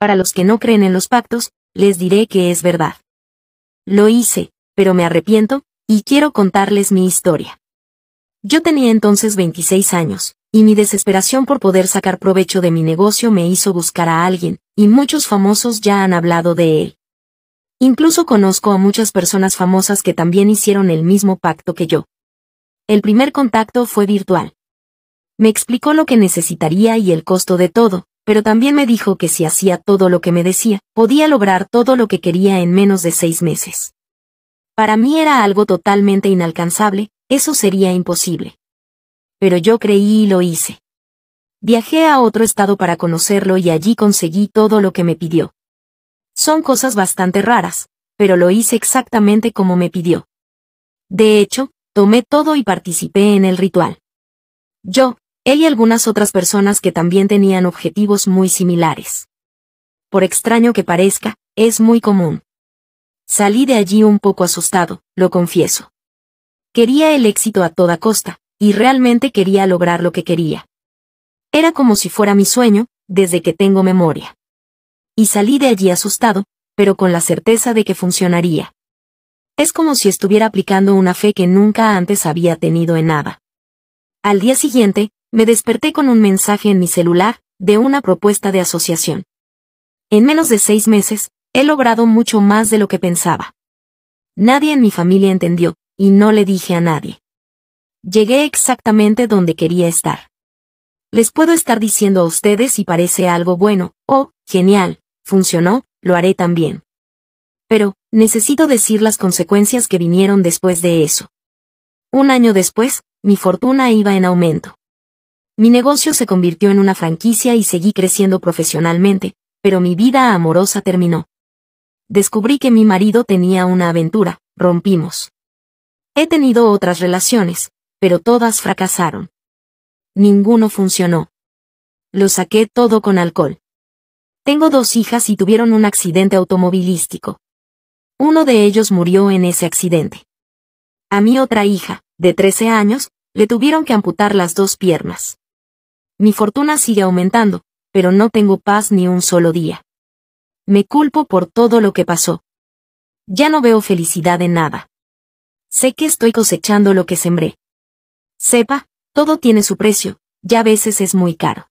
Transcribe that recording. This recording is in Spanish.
Para los que no creen en los pactos, les diré que es verdad. Lo hice, pero me arrepiento, y quiero contarles mi historia. Yo tenía entonces 26 años, y mi desesperación por poder sacar provecho de mi negocio me hizo buscar a alguien, y muchos famosos ya han hablado de él. Incluso conozco a muchas personas famosas que también hicieron el mismo pacto que yo. El primer contacto fue virtual. Me explicó lo que necesitaría y el costo de todo, pero también me dijo que si hacía todo lo que me decía, podía lograr todo lo que quería en menos de seis meses. Para mí era algo totalmente inalcanzable, eso sería imposible. Pero yo creí y lo hice. Viajé a otro estado para conocerlo y allí conseguí todo lo que me pidió. Son cosas bastante raras, pero lo hice exactamente como me pidió. De hecho, tomé todo y participé en el ritual. Yo, hay algunas otras personas que también tenían objetivos muy similares. Por extraño que parezca, es muy común. Salí de allí un poco asustado, lo confieso. Quería el éxito a toda costa, y realmente quería lograr lo que quería. Era como si fuera mi sueño, desde que tengo memoria. Y salí de allí asustado, pero con la certeza de que funcionaría. Es como si estuviera aplicando una fe que nunca antes había tenido en nada. Al día siguiente, me desperté con un mensaje en mi celular, de una propuesta de asociación. En menos de seis meses, he logrado mucho más de lo que pensaba. Nadie en mi familia entendió, y no le dije a nadie. Llegué exactamente donde quería estar. Les puedo estar diciendo a ustedes si parece algo bueno, oh, genial, funcionó, lo haré también. Pero, necesito decir las consecuencias que vinieron después de eso. Un año después, mi fortuna iba en aumento. Mi negocio se convirtió en una franquicia y seguí creciendo profesionalmente, pero mi vida amorosa terminó. Descubrí que mi marido tenía una aventura, rompimos. He tenido otras relaciones, pero todas fracasaron. Ninguno funcionó. Lo saqué todo con alcohol. Tengo dos hijas y tuvieron un accidente automovilístico. Uno de ellos murió en ese accidente. A mi otra hija, de 13 años, le tuvieron que amputar las dos piernas. Mi fortuna sigue aumentando, pero no tengo paz ni un solo día. Me culpo por todo lo que pasó. Ya no veo felicidad en nada. Sé que estoy cosechando lo que sembré. Sepa, todo tiene su precio, ya a veces es muy caro.